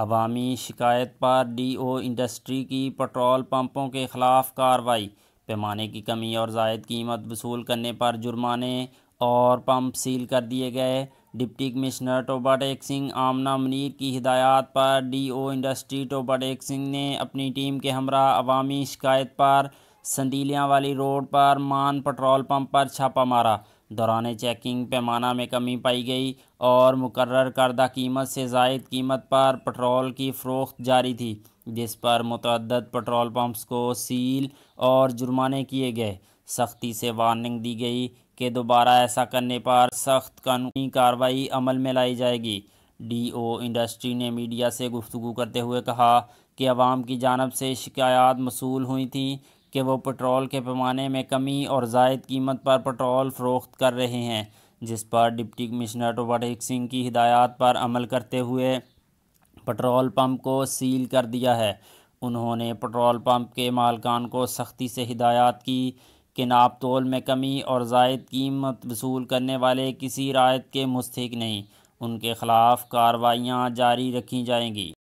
अवामी शिकायत पर D O industry की पेट्रोल पंपों के खिलाफ कार्रवाई पैमाने की कमी और जायद कीमत वसूल करने पर जुर्माने और पंप सील कर दिए गए डिप्टी कमिश्नर टोबाटेक सिंह आमना मनीर की हिदायत पर D O industry Toba Tek Singh ने अपनी टीम के हमरा अवामी शिकायत पर संदीलियाँ वाली रोड पर मान पेट्रोल पंप पर छापा मारा दौरान चेकिंग पैमाना में कमी पाई गई और मुकर करदा कीमत से जायद कीमत पर पेट्रोल की फ़रोख्त जारी थी जिस पर मतद पेट्रोल पम्प्स को सील और जुर्माने किए गए सख्ती से वार्निंग दी गई कि दोबारा ऐसा करने पर सख्त कानूनी कार्रवाई अमल में लाई जाएगी डी ओ इंडस्ट्री ने मीडिया से गुफ्तु करते हुए कहा कि आवाम की जानब से शिकायत मसूल हुई थी कि वो पेट्रोल के पैमाने में कमी और जायद कीमत पर पेट्रोल फ़रोख्त कर रहे हैं जिस पर डिप्टी कमिश्नर रोबोटिक सिंह की हिदायत पर अमल करते हुए पेट्रोल पंप को सील कर दिया है उन्होंने पेट्रोल पंप के मालकान को सख्ती से हिदायत की कि नाप तोल में कमी और जायद कीमत वसूल करने वाले किसी रायत के मुस्तक नहीं उनके ख़िलाफ़ कार्रवाइयाँ जारी रखी जाएंगी